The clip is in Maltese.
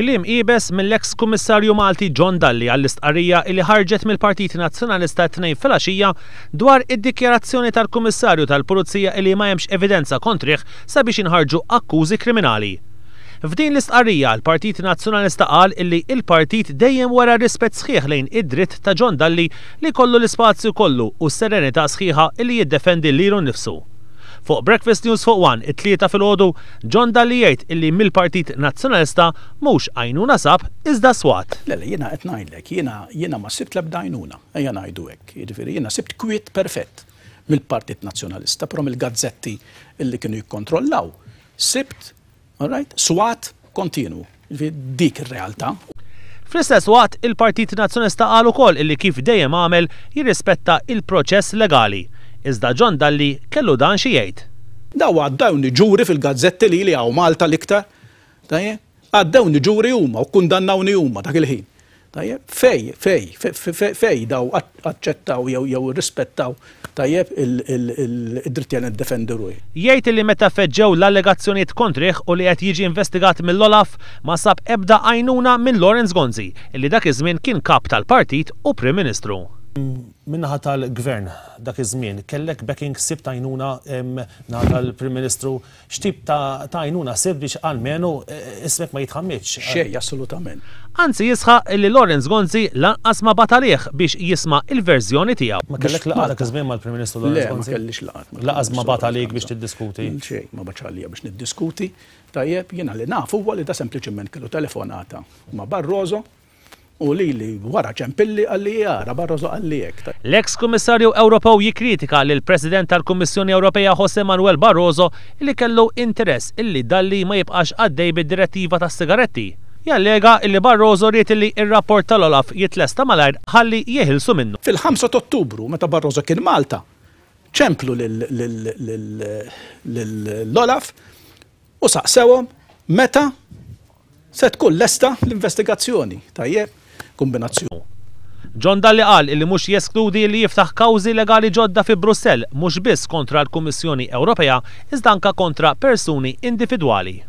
Klim ibes mill-eks kummissarju Malti John Dalli għall-istqarrija li ħarġet mill partit Nazzjonalista t tnejn filgħaxija dwar id-dikjerazzjoni tal-Kummissarju tal-Pulizija li ma hemmx evidenza kontriħ sabiex inħarġu akkużi kriminali. F'din l-istqarrija l-Partit Nazzjonalista qal illi il-partit dejjem wara rispett sħiħ lejn id-dritt ta' John Dalli li kollu l-ispazju kollu u s-serenità sħiħa li jiddefendi lilu nifsu. Fuq Breakfast News fuq 1 it-tlieta fil-ħodu, John Dalli jgħid illi mill-Partit Nazzjonalista mhux għajnuna sab iżda swat. Lele, jiena qed ngħidlek, jiena jiena ma sibt l-ebda għajnuna, ejja ngħidu hekk. Jiġifieri jiena sibt kwiet perfett mill-Partit Nazzjonalista, però mill-gazzetti illi kienu jikkontrollaw. Sibt, all right, swat kontinu. Jiġifieri dik ir-realtà. Fl-istess waqt, il-Partit Nazzjonista qal ukoll illi kif dejjem għamel jirrispetta il-proċess legali iżda John Dalli kellu dan xi jgħid. Daw għaddawni ġuri fil-gazzetti li li għaw Malta liktar, għaddawni ġuri huma u kundannawni huma dak il-ħin. Tajjeb, fej, fej, fej daw accettaw jew jew rispettaw tajjeb il-drittjen id-defenderu. Jgħid li meta feġġew l-allegazzjonijiet kontriħ u li qed jiġi investigat mill-Olaf ma sab ebda għajnuna minn Lorenz Gonzi, li dak iż-żmien kien kap tal-partit u Prim Ministru. Minnaħa tal-gvern dak iż-żmien, kellek backing sib tajnuna naħa tal-Prim Ministru, xtib ta' tajnuna sib biex għalmenu e, e, ismek ma jitħammitx. Xej, assolutament. Anzi jisħa li Lorenz Gonzi lanqas ma batalieħ biex jisma il-verżjoni tiegħu. Ma kellek laqgħa dak iż-żmien mal-Prim Ministru Lorenz Gonzi? Ma kellix laqgħa. Laqas ma batalieħ biex tiddiskuti. Xej, ma baċalija biex niddiskuti. Tajjeb, jiena li nafu huwa li da sempliċement kellu telefonata ma Barroso U li li wara ċempilli għalli jara barrozo għalli jek. L-ex kummissarju Ewropew jikritika l president tal-Kummissjoni Ewropea Jose Manuel Barroso li kellu interess illi dalli ma jibqax għaddej bid-direttiva tas sigaretti. Jallega illi Barroso riet illi il-rapport tal-Olaf jitlesta malajr ħalli jihilsu minnu. Fil-5 ottubru, meta Barroso kien Malta, ċemplu l-Olaf u saqsewom meta se tkun lesta l-investigazzjoni. Tajjeb, kombinazzjoni. John Dalli qal illi mhux jeskludi li jiftaħ kawżi legali ġodda fi Brussell mhux biss kontra l-Kummissjoni Ewropea iżda kontra persuni individwali.